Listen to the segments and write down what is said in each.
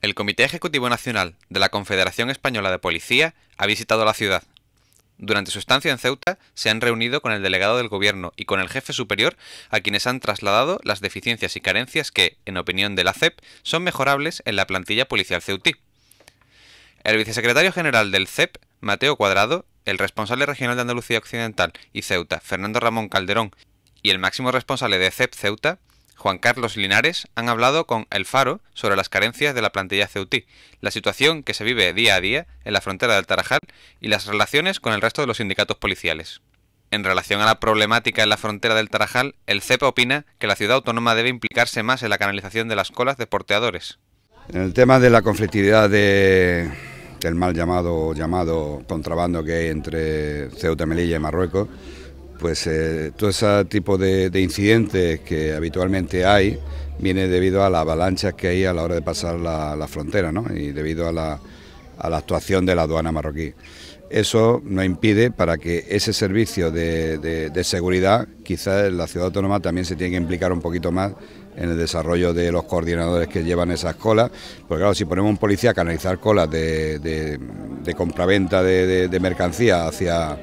El Comité Ejecutivo Nacional de la Confederación Española de Policía ha visitado la ciudad. Durante su estancia en Ceuta se han reunido con el delegado del Gobierno y con el jefe superior, a quienes han trasladado las deficiencias y carencias que, en opinión de la CEP, son mejorables en la plantilla policial ceutí. El vicesecretario general del CEP, Mateo Cuadrado, el responsable regional de Andalucía Occidental y Ceuta, Fernando Ramón Calderón, y el máximo responsable de CEP Ceuta, Juan Carlos Linares han hablado con El Faro sobre las carencias de la plantilla ceutí, la situación que se vive día a día en la frontera del Tarajal y las relaciones con el resto de los sindicatos policiales. En relación a la problemática en la frontera del Tarajal, el CEPA opina que la ciudad autónoma debe implicarse más en la canalización de las colas de porteadores. En el tema de la conflictividad de, del mal llamado, llamado contrabando que hay entre Ceuta, Melilla y Marruecos, pues eh, todo ese tipo de, incidentes que habitualmente hay viene debido a las avalanchas que hay a la hora de pasar la, frontera ¿no? y debido a la, actuación de la aduana marroquí. Eso no impide para que ese servicio de, de seguridad, quizás la ciudad autónoma también se tiene que implicar un poquito más en el desarrollo de los coordinadores que llevan esas colas, porque claro, si ponemos un policía a canalizar colas de, compraventa de mercancía hacia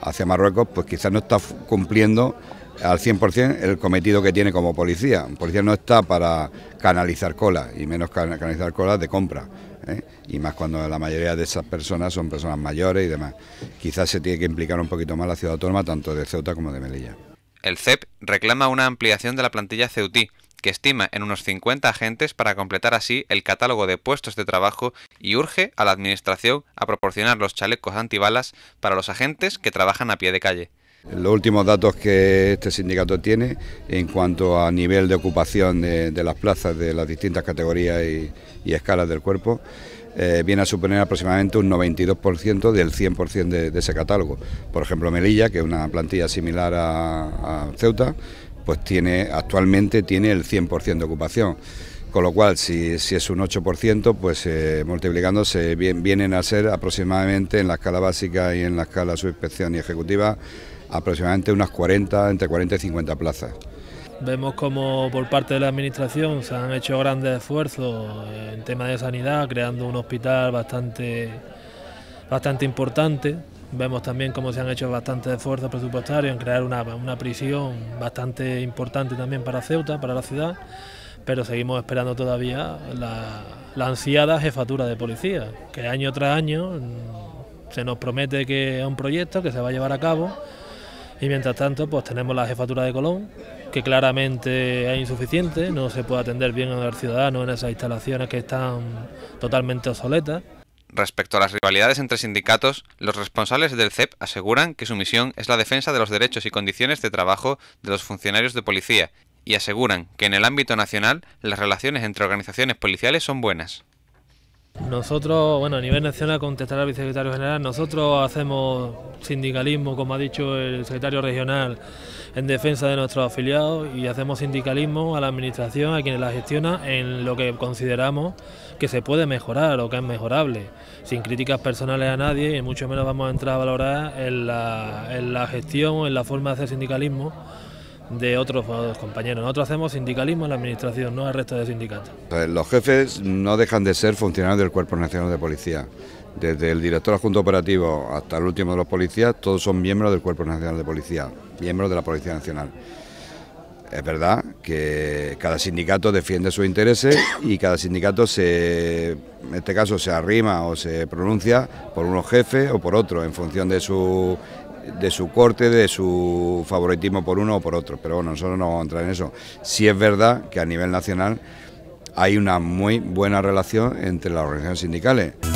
hacia Marruecos, pues quizás no está cumpliendo al 100% el cometido que tiene como policía. Un policía no está para canalizar colas, y menos canalizar colas de compra. ¿eh? Y más cuando la mayoría de esas personas son personas mayores y demás. Quizás se tiene que implicar un poquito más la ciudad autónoma, tanto de Ceuta como de Melilla. El CEP reclama una ampliación de la plantilla ceutí que estima en unos 50 agentes para completar así el catálogo de puestos de trabajo y urge a la Administración a proporcionar los chalecos antibalas para los agentes que trabajan a pie de calle. Los últimos datos que este sindicato tiene en cuanto a nivel de ocupación de, las plazas de las distintas categorías y, escalas del cuerpo eh, viene a suponer aproximadamente un 92% del 100% de, ese catálogo. Por ejemplo, Melilla, que es una plantilla similar a Ceuta, pues tiene actualmente tiene el 100% de ocupación. Con lo cual, si, es un 8%, pues eh, multiplicándose bien, vienen a ser aproximadamente en la escala básica y en la escala subinspección y ejecutiva aproximadamente unas 40, entre 40 y 50 plazas. Vemos como por parte de la Administración se han hecho grandes esfuerzos en tema de sanidad, creando un hospital bastante, bastante importante, Vemos también cómo se han hecho bastantes esfuerzos presupuestarios en crear una, prisión bastante importante también para Ceuta, para la ciudad, pero seguimos esperando todavía la, ansiada jefatura de policía, que año tras año mm, se nos promete que es un proyecto que se va a llevar a cabo y mientras tanto pues tenemos la jefatura de Colón que claramente es insuficiente, no se puede atender bien al ciudadano en esas instalaciones que están totalmente obsoletas. Respecto a las rivalidades entre sindicatos, los responsables del CEP aseguran que su misión es la defensa de los derechos y condiciones de trabajo de los funcionarios de policía y aseguran que en el ámbito nacional las relaciones entre organizaciones policiales son buenas. Nosotros, bueno, a nivel nacional, contestar al vicesecretario general, nosotros hacemos sindicalismo, como ha dicho el secretario regional, en defensa de nuestros afiliados y hacemos sindicalismo a la administración, a quienes la gestiona, en lo que consideramos que se puede mejorar o que es mejorable, sin críticas personales a nadie y mucho menos vamos a entrar a valorar en la, en la gestión, en la forma de hacer sindicalismo de otros compañeros. Nosotros hacemos sindicalismo en la administración, no al resto de sindicatos. Los jefes no dejan de ser funcionarios del Cuerpo Nacional de Policía. Desde el director adjunto operativo hasta el último de los policías, todos son miembros del Cuerpo Nacional de Policía, miembros de la Policía Nacional. Es verdad que cada sindicato defiende sus intereses y cada sindicato se, en este caso, se arrima o se pronuncia por unos jefes o por otros, en función de su de su corte, de su favoritismo por uno o por otro. Pero bueno, nosotros no vamos a entrar en eso. ...si es verdad que a nivel nacional hay una muy buena relación entre las organizaciones sindicales.